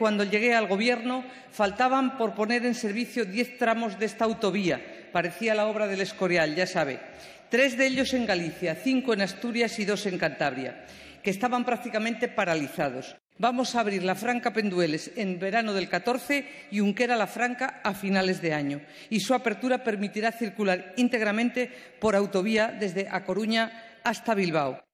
cuando llegué al Gobierno, faltaban por poner en servicio diez tramos de esta autovía. Parecía la obra del Escorial, ya sabe. Tres de ellos en Galicia, cinco en Asturias y dos en Cantabria, que estaban prácticamente paralizados. Vamos a abrir la Franca Pendueles en verano del 14 y Unquera la Franca a finales de año. Y su apertura permitirá circular íntegramente por autovía desde A Coruña hasta Bilbao.